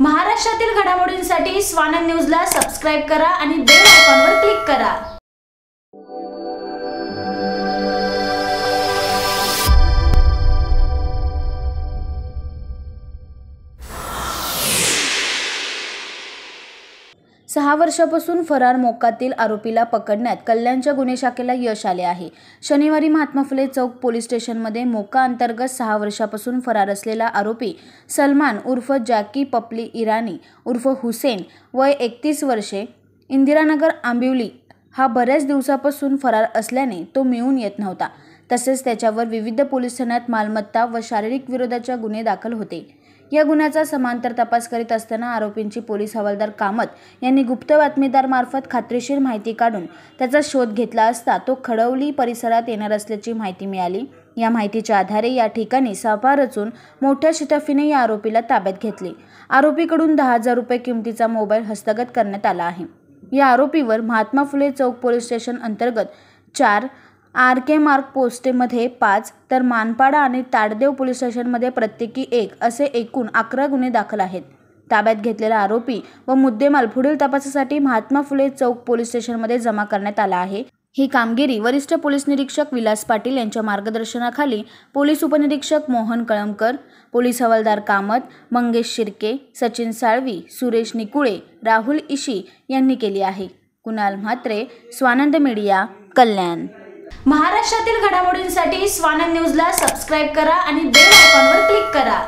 महाराष्ट्रातील घडामोडींसाठी स्वानंद न्यूजला सबस्क्राईब करा आणि बेल आयकॉनवर क्लिक करा सहा वर्षापासून फरार मोकातील आरोपीला पकडण्यात कल्याणच्या गुन्हे शाखेला यश आले आहे शनिवारी महात्मा फुले चौक पोलीस स्टेशनमध्ये मोका अंतर्गत सहा वर्षापासून फरार असलेला आरोपी सलमान उर्फ जॅकी पपली इराणी उर्फ हुसेन वय एकतीस वर्षे इंदिरानगर आंबिवली हा बऱ्याच दिवसापासून फरार असल्याने तो मिळून येत नव्हता तसेच त्याच्यावर विविध पोलीस ठाण्यात मालमत्ता व शारीरिक विरोधाच्या गुन्हे दाखल होते या गुन्ह्याचा समांतर तपास करीत असताना आरोपींची पोलीस हवालदार कामत यांनी गुप्त बातमीदारमार्फत खात्रीशीर माहिती काढून त्याचा शोध घेतला असता तो खडवली परिसरात येणार असल्याची माहिती मिळाली या माहितीच्या आधारे या ठिकाणी सापा रचून मोठ्या शिताफीने या आरोपीला ताब्यात घेतले आरोपीकडून दहा हजार रुपये किमतीचा मोबाईल हस्तगत करण्यात आला आहे या आरोपीवर महात्मा फुले चौक पोलीस स्टेशन अंतर्गत चार आर के मार्क पोस्टेमध्ये पाच तर मानपाडा आणि ताडदेव पोलीस स्टेशनमध्ये प्रत्येकी एक असे एकूण अकरा गुन्हे दाखल आहेत ताब्यात घेतलेला आरोपी व मुद्देमाल पुढील तपासासाठी महात्मा फुले चौक पोलीस स्टेशनमध्ये जमा करण्यात आला आहे ही कामगिरी वरिष्ठ पोलीस निरीक्षक विलास पाटील यांच्या मार्गदर्शनाखाली पोलीस उपनिरीक्षक मोहन कळमकर पोलीस हवालदार कामत मंगेश शिर्के सचिन साळवी सुरेश निकुळे राहुल इशी यांनी केली आहे कुणाल म्हात्रे स्वानंद मीडिया कल्याण महाराष्ट्रातील घडामोडींसाठी स्वानंद न्यूजला सबस्क्राईब करा आणि बेल आयकॉनवर क्लिक करा